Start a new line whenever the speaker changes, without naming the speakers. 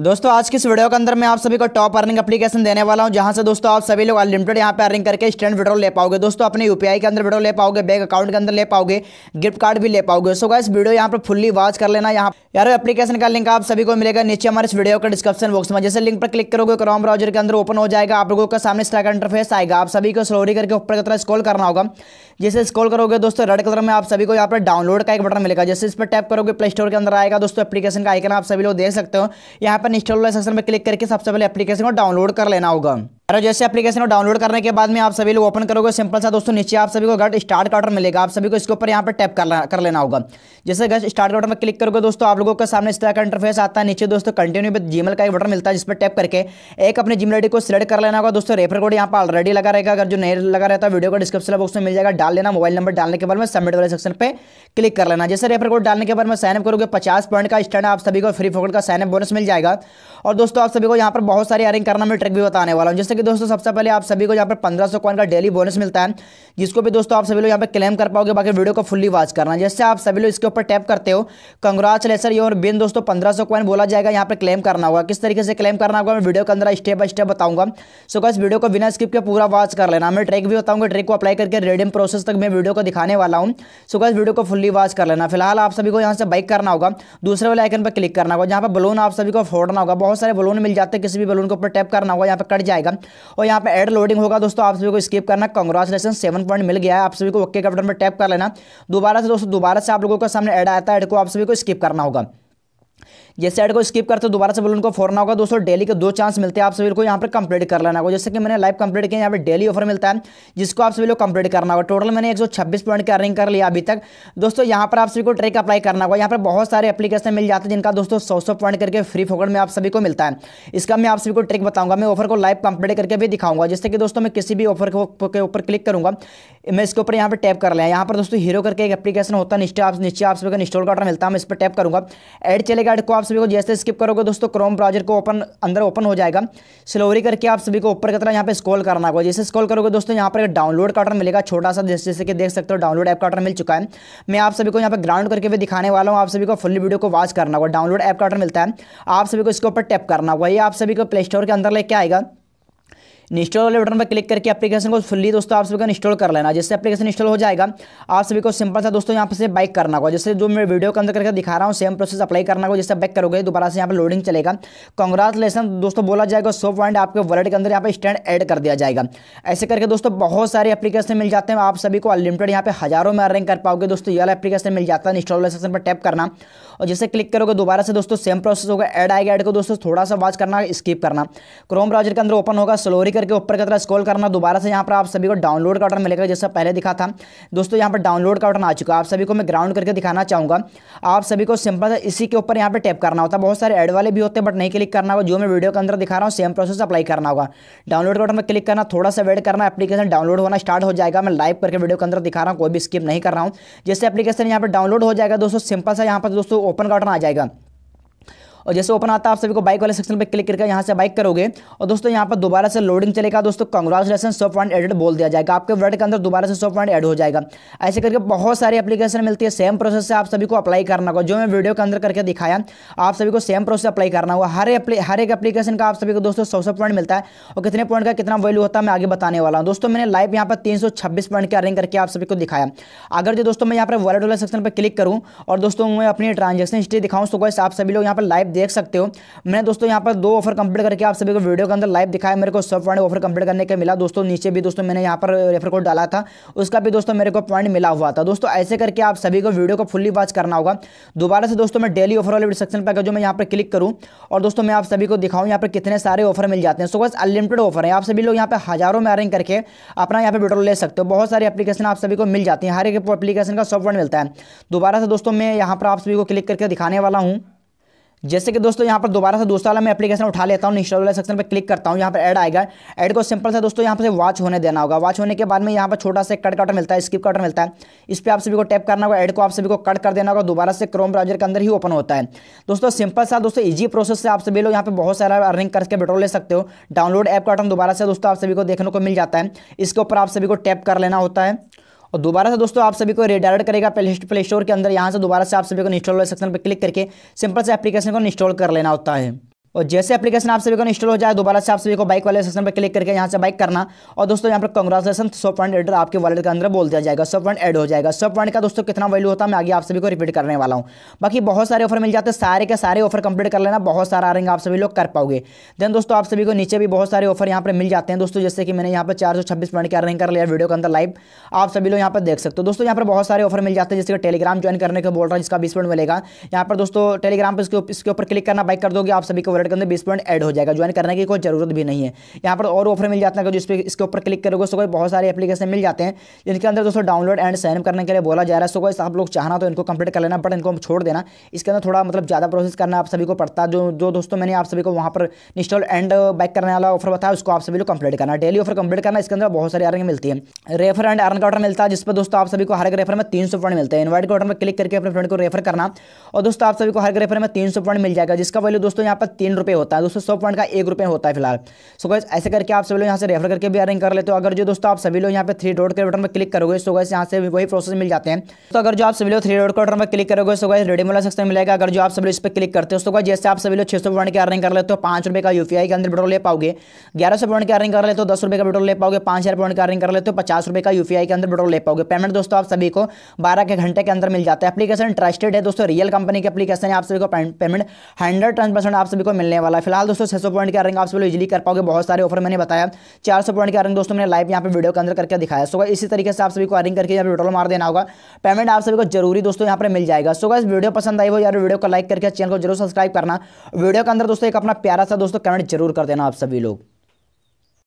दोस्तों आज की इस वीडियो के अंदर मैं आप सभी को टॉप अर्निंग एप्लीकेशन देने वाला हूं जहां से दोस्तों आप सभी लोग अनलिमिटेड यहां पे अर्निंग करके स्टैंड विड्रॉल ले पाओगे दोस्तों अपने यूपीआई के अंदर विड्रॉल ले पाओगे बैंक अकाउंट के अंदर ले पाओगे गिफ्ट कार्ड भी ले पाओगे सो इस वीडियो यहाँ पर फुल्ली वॉच कर लेना यहाँ यार एप्लीकेशन का लिंक आप सभी को मिलेगा नीचे हमारे इस वीडियो का डिस्क्रिप्शन बॉक्स में जैसे लिंक पर क्लिक करोगे क्रॉम ब्राउजर के अंदर ओपन हो जाएगा आप लोगों का सामने इस का इंटरफेस आएगा आप सभी को स्लोरी करके ऊपर की तरह स्कॉल करना होगा जैसे स्कॉल करोगे दोस्तों रेड कलर में आप सभी को यहाँ पर डाउनलोड का एक बटन मिलेगा जैसे इस पर टैप करोगे प्ले स्टोर के अंदर आएगा दोस्तों एप्लीकेशन का आइकन आप सभी लोग देख सकते हो यहाँ पर इंस्टॉल सेक्शन में क्लिक करके सबसे पहले एप्लीकेशन को डाउनलोड कर लेना होगा अरे जैसे एप्लीकेशन को डाउनलोड करने के बाद में आप सभी लोग ओपन करोगे सिंपल सा दोस्तों नीचे आप सभी को गट स्टार्ट का ऑर्डर मिलेगा आप सभी को इसके ऊपर यहाँ पर टैप कर, कर लेना होगा जैसे गट स्टार्ट का ऑर्डर में क्लिक करोगे दोस्तों आप लोगों के सामने इस तरह का इंटरफेस आता है नीचे दोस्तों कंटिन्यू विद जीमेल का एक बटन मिलता है जिस पर टैप करके एक अपने जीमेल आई को सिलेक्ट कर लेना होगा दोस्तों रेफर कोड यहाँ पर ऑलरेडी लगा रहेगा अगर जो नहीं लगा रहता है वीडियो का डिस्क्रिप्शन बॉक्स में मिल जाएगा डाल लेना मोबाइल नंबर डालने के बाद में सबमिट वाले सेक्शन पर क्लिक कर लेना जैसे रेफर कोड डालने के बाद में साइनअप करोगे पचास पॉइंट का स्टैंड आप सभी को फ्री फोकट का साइनअप बोनस मिल जाएगा और दोस्तों आप सभी को यहाँ पर बहुत सारी अर्निंग करना मैं ट्रिक भी बताने वाला हूँ जैसे कि दोस्तों सबसे पहले आप सभी को यहाँ पर पंद्रह सौ कॉइन का डेली बोनस मिलता है जिसको भी दोस्तों आप सभी लोग यहाँ पर क्लेम कर पाओगे बाकी वीडियो को फुल्ली वॉच करना जैसे आप सभी लोग इसके ऊपर टैप करते हो कंग्रेचुलेसर और बिन दोस्तों पंद्रह सौ बोला जाएगा यहाँ पर क्लेम करना होगा किस तरीके से क्लेम करना होगा मैं वीडियो के अंदर स्टेप बाय स्टेप बताऊंगा सो गैस वीडियो को बिना स्किप के पूरा वॉच कर लेना मैं ट्रेक भी बताऊंगा ट्रेक को अप्लाई करके रेडियम प्रोसेस तक मैं वीडियो को दिखाने वाला हूँ सो गैस वीडियो को फुल्ली वॉच कर लेना फिलहाल आप सभी को यहाँ से बाइक करना होगा दूसरे वाले आइकन पर क्लिक करना होगा जहाँ पर बलून आप सभी को फोड़ना होगा बहुत सारे बलून मिल जाते हैं किसी भी बलून के ऊपर टैप करना होगा यहाँ पर कट जाएगा और यहाँ पे एड लोडिंग होगा दोस्तों आप सभी को स्किप करना कॉन्ग्रेचुलेसन सेवन पॉइंट मिल गया है आप सभी को ओके का बटन पर टैप कर लेना दोबारा से दोस्तों दोबारा से आप लोगों के सामने एड आता है एड को आप सभी को स्किप करना होगा जैसे ऐड को स्किप करते दोबारा से बलून को फोरना होगा दोस्तों डेली के दो चांस मिलते हैं आप सभी को यहाँ पर कंप्लीट कर लेना होगा जैसे कि मैंने लाइव कंप्लीट किया यहाँ पर डेली ऑफर मिलता है जिसको आप सभी लोग कंप्लीट करना होगा टोटल मैंने एक पॉइंट का अर्निंग कर लिया अभी तक दोस्तों यहाँ पर आप सभी को ट्रेक अप्लाई करना होगा यहाँ पर बहुत सारे एप्लीकेशन मिल जाते हैं जिनका दोस्तों सौ सौ पॉइंट करके फ्री फोकट में आप सभी को मिलता है इसका मैं आप सभी को ट्रिक बताऊंगा मैं ऑफर को लाइव कंप्लीट करके भी दिखाऊंगा जैसे कि दोस्तों मैं किसी भी ऑफर के ऊपर क्लिक करूंगा मैं इसके ऊपर यहाँ पर टैप कर लिया यहाँ पर दोस्तों हीरो करके एक एप्लीकेशन होता है निश्चय आप निश्चय आप सभी को इंस्टॉल करना मिलता है मैं इस पर टैप करूंगा एड चलेगा एड को आप आप सभी को जैसे स्किप करोगे दोस्तों क्रोम ब्राउजर को ओपन अंदर ओपन हो जाएगा स्लोरी करके आप सभी को ऊपर की तरह यहाँ पे स्क्रॉल करना होगा जैसे स्क्रॉल करोगे दोस्तों यहाँ पर डाउनलोड कार्टन मिलेगा छोटा सा जैसे कि देख सकते हो डाउनलोड ऐप का मिल चुका है मैं आप सभी को यहाँ पर ग्राउंड करके भी दिखाने वाला हूँ आप सभी को फुल वीडियो को वॉच करना होगा डाउनलोड ऐप का मिलता है आप सभी को इसके ऊपर टैप करना होगा ये आप सभी को प्ले स्टोर के अंदर लेके आएगा इंस्टॉल वाले बटन पर क्लिक करके एप्लीकेशन को फुल्ली दोस्तों आप सभी को इंस्टॉल कर लेना जिससे एप्लीकेशन इंस्टॉल हो जाएगा आप सभी को सिंपल सा दोस्तों यहाँ से बैक करना होगा जैसे जो मैं वीडियो के अंदर करके दिखा रहा हूँ सेम प्रोसेस अप्लाई करना होगा जैसे बैक करोगे दोबारा से यहाँ पर लोडिंग चलेगा कॉन्ग्रेचुलेसन दोस्तों बोला जाएगा सो पॉइंट आपके वर्ल्ड के अंदर यहाँ पर स्टैंड एड कर दिया जाएगा ऐसे करके दोस्तों बहुत सारे एप्लीकेशन मिल जाते हैं आप सभी को अनलिमिटेड यहाँ पे हजारों में अर्निंग कर पाओगे दोस्तों ये एप्लीकेशन मिल जाता है इंस्टॉल वाले सेक्शन पर टैप करना और जैसे क्लिक करोगे दोबारा से दोस्तों सेम प्रोसेस होगा एड आएगा एड को दोस्तों थोड़ा सा वॉच करना स्किप करना क्रोम ब्राउजर के अंदर ओपन होगा स्लोरी करके ऊपर की तरह स्कॉल करना दोबारा से यहाँ पर आप सभी को डाउनलोड का ऑटन मिलेगा जैसा पहले दिखा था दोस्तों यहाँ पर डाउनलोड का ऑटन आ चुका है आप सभी को मैं ग्राउंड करके दिखाना चाहूँगा आप सभी को सिंपल इसी के ऊपर यहाँ पर टैप करना होता है बहुत सारे एड वाले भी होते हैं बट नहीं क्लिक करना होगा जो मैं वीडियो के अंदर दिखा रहा हूँ सेम प्रोसेस अप्लाई करना होगा डाउनलोड का ऑटन में क्लिक करना थोड़ा सा वेट करना एप्लीकेशन डाउनलोड होना स्टार्ट हो जाएगा मैं लाइव करके वीडियो के अंदर दिखा रहा हूँ कोई भी स्किप नहीं कर रहा हूँ जैसे एप्लीकेशन यहाँ पर डाउनलोड हो जाएगा दोस्तों सिंपल सा यहाँ पर दोस्तों ओपन का ऑटन आ जाएगा और जैसे ओपन आता है आप सभी को बाइक वाले सेक्शन पर क्लिक करके यहाँ से बाइक करोगे और दोस्तों यहाँ पर दोबारा से लोडिंग चलेगा दोस्तों कॉन्ग्रेचुलेसन सौ पॉइंट एडेड बोल दिया जाएगा आपके वर्ड के अंदर दोबारा से सौ पॉइंट एड हो जाएगा ऐसे करके बहुत सारी एप्लीकेशन मिलती है सेम प्रोसेस से आप सभी को अप्लाई करना होगा जो मैं वीडियो के अंदर करके दिखाया आप सभी को सेम प्रोसेस अप्लाई करना होगा हर हर एक अपलीकेशन का आप सभी को दोस्तों सौ सौ पॉइंट मिलता है और कितने पॉइंट का कितना वैल्यू होता है मैं आगे बताने वाला हूँ दोस्तों मैंने लाइव यहाँ पर तीन पॉइंट के अर्निंग करके आप सभी को दिखाया अगर जो दोस्तों मैं यहाँ पर वर्ड वाले सेक्शन पर क्लिक करूँ और दोस्तों मैं अपनी ट्रांजेक्शन हिस्ट्री दिखाऊँ तो आप सभी लोग यहाँ पर लाइव देख सकते हो मैंने दोस्तों यहाँ पर दो ऑफर कंप्लीट करके आप सभी को वीडियो के अंदर लाइव दिखाया मेरे को सब पॉइंट ऑफर कंप्लीट करने के मिला दोस्तों नीचे भी दोस्तों मैंने यहाँ पर रेफर कोड डाला था उसका भी दोस्तों मेरे को पॉइंट मिला हुआ था दोस्तों ऐसे करके आप सभी को वीडियो को फुल्ली वॉच करना होगा दोबारा से दोस्तों मैं डेली ऑफर वाले सेक्शन पर जो मैं यहाँ पर क्लिक करूँ और दोस्तों मैं आप सभी को दिखाऊँ यहाँ पर कितने सारे ऑफर मिल जाते हैं सो बस अनलिमिटेड ऑफर है आप सभी लोग यहाँ पर हजारों में अरेंज करके अपना यहाँ पर पेट्रोल ले सकते हो बहुत सारी एप्लीकेशन आप सभी को मिल जाती है हर एक एप्लीकेशन का सॉफ्टवेयर मिलता है दोबारा से दोस्तों मैं यहाँ पर आप सभी को क्लिक करके दिखाने वाला हूँ जैसे कि दोस्तों यहाँ पर दोबारा से दूसरा वाला मैं एप्लीकेशन उठा लेता हूँ इंस्टॉल वाले सेक्शन पर क्लिक करता हूँ यहाँ पर ऐड आएगा ऐड को सिंपल से दोस्तों यहाँ पर वॉच होने देना होगा वॉच होने के बाद में यहाँ पर छोटा सा कट कटर मिलता है स्किप कटर मिलता है इस पर आप सभी को टैप करना होगा ऐड को आप सभी को कट कर देना होगा दोबारा से क्रोम ब्राउजर के अंदर ही ओपन होता है दोस्तों सिंपल सा दोस्तों ईजी प्रोसेस से आप सभी लोग यहाँ पर बहुत सारा अर्निंग करके बेटोल ले सकते हो डाउनलोड ऐप का दोबारा से दोस्तों आप सभी को देखने को मिल जाता है इसके ऊपर आप सभी को टैप कर लेना होता है और दोबारा से दोस्तों आप सभी को रिडायरेक्ट करेगा प्ले स्टोर के अंदर यहाँ से दोबारा से आप सभी को इंस्टॉल सेक्शन पर क्लिक करके सिंपल से एप्लीकेशन को इंस्टॉल कर लेना होता है और जैसे एप्लीकेशन आप सभी को इंस्टॉल हो जाए दोबारा से आप सभी को बाइक वाले सेक्शन पर क्लिक करके यहाँ से बाइक करना और दोस्तों यहाँ पर कंग्रेचुलेसन सौ पॉइंट एडर आपके वॉलेट के अंदर बोल दिया जाएगा सौ पॉइंट एड हो जाएगा सौ पॉइंट का दोस्तों कितना वैल्यू होता है मैं आगे आप सभी को रिपीट करने वाला हूँ बाकी बहुत सारे ऑफर मिल जाते हैं सारे के सारे ऑफर कंप्लीट कर लेना बहुत सारा आएंगे आप सभी लोग कर पाओगे देन दोस्तों आप सभी को नीचे भी बहुत सारे ऑफर यहाँ पर मिल जाते हैं दोस्तों जैसे कि मैंने यहाँ पर चार सौ छब्बीस पॉइंट की अर्निंग कर लिया वीडियो के अंदर लाइव आप सभी लोग यहाँ पर देख सकते हो दोस्तों यहाँ पर बहुत सारे ऑफर मिल जाते हैं जैसे कि टेलीग्राम ज्वाइन करने को बोल रहा है जिसका बीस पॉइंट मिलेगा यहाँ पर दोस्तों टेलीग्राम पर इसके ऊपर क्लिक करना बाइक कर दोगे आप सभी को प्रोडक्ट के अंदर बीस पॉइंट एड हो जाएगा ज्वाइन करने की कोई जरूरत भी नहीं है यहाँ पर और ऑफर मिल जाता है जिस पर इसके ऊपर क्लिक करोगे सो बहुत सारे एप्लीकेशन मिल जाते हैं जिनके अंदर दोस्तों डाउनलोड एंड साइन करने के लिए बोला जा रहा है सो कोई आप लोग चाहना तो इनको कंप्लीट कर लेना बट इनको छोड़ देना इसके अंदर थोड़ा मतलब ज़्यादा प्रोसेस करना आप सभी को पड़ता जो जो दोस्तों मैंने आप सभी को वहाँ पर इंस्टॉल एंड बैक करने वाला ऑफर बताया उसको आप सभी लोग कंप्लीट करना डेली ऑफर कंप्लीट करना इसके अंदर बहुत सारी अर्निंग मिलती है रेफर एंड अर्न का मिलता है जिस पर दोस्तों आप सभी को हर एक रेफर में तीन सौ पॉइंट मिलते हैं इन्वाइट के ऑर्डर में क्लिक करके अपने फ्रेंड को रेफर करना और दोस्तों आप सभी को हर एक रेफर में तीन सौ पॉइंट मिल जाएगा जिसका वैल्यू दोस्तों यहाँ पर तीन तीन रुपये होता है दोस्तों सौ पॉइंट का एक रुपये होता है फिलहाल सो गैस ऐसे करके आप सभी लोग यहाँ से रेफर करके भी अर्निंग कर लेते हो अगर जो दोस्तों आप सभी लोग यहाँ पे थ्री डॉट के बटन पर क्लिक करोगे सो गैस यहाँ से वही प्रोसेस मिल जाते हैं तो अगर जो आप सभी लोग थ्री डॉट के बटन पर क्लिक करोगे सो गैस रेडी मिला सकता मिलेगा अगर जो आप सभी लोग इस पर क्लिक करते हो सो गैस जैसे आप सभी लोग छः सौ पॉइंट की अर्निंग कर लेते हो पाँच रुपये का यू के अंदर पेट्रोल ले पाओगे ग्यारह सौ पॉइंट की अर्निंग कर लेते हो दस रुपये का पेट्रोल ले पाओगे पाँच हज़ार पॉइंट की अर्निंग कर लेते हो पचास रुपये का यू के अंदर पेट्रोल ले पाओगे पेमेंट दोस्तों आप सभी को बारह के घंटे के अंदर मिल जाता है एप्लीकेशन ट्रस्टेड है दोस्तों रियल कंपनी की एप्लीकेशन है आप सभी को पेमेंट हंड्रेड टेन आप सभी को मिलने वाला है फिलहाल दोस्तों 600 पॉइंट का रैंक आप सब लोग इजीली कर पाओगे बहुत सारे ऑफर मैंने बताया 400 पॉइंट का रैंक दोस्तों मैंने लाइव यहाँ पर वीडियो के अंदर करके दिखाया सो इसी तरीके से आप सभी को अर्निंग करके यहाँ पर पेट्रोल मार देना होगा पेमेंट आप सभी को जरूरी दोस्तों यहाँ पर मिल जाएगा सो इस वीडियो पसंद आई हो यार वीडियो को लाइक करके चैनल को जरूर सब्सक्राइब करना वीडियो के अंदर दोस्तों एक अपना प्यारा सा दोस्तों कमेंट जरूर कर देना आप सभी लोग